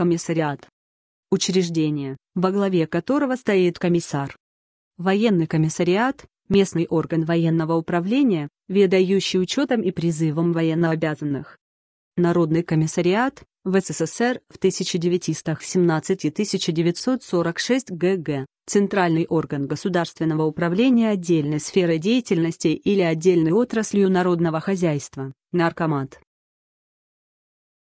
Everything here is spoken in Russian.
комиссариат. Учреждение, во главе которого стоит комиссар. Военный комиссариат – местный орган военного управления, ведающий учетом и призывом военнообязанных. Народный комиссариат в СССР в 1917 1946 ГГ, центральный орган государственного управления отдельной сферой деятельности или отдельной отраслью народного хозяйства, наркомат.